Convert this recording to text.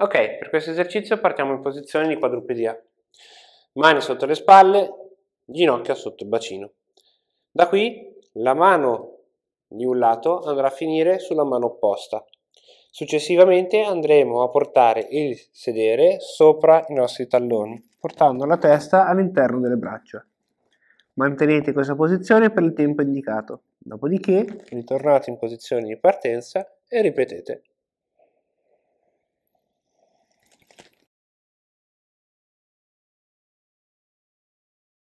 Ok, per questo esercizio partiamo in posizione di quadrupedia. Mani sotto le spalle, ginocchia sotto il bacino. Da qui la mano di un lato andrà a finire sulla mano opposta. Successivamente andremo a portare il sedere sopra i nostri talloni, portando la testa all'interno delle braccia. Mantenete questa posizione per il tempo indicato, dopodiché ritornate in posizione di partenza e ripetete.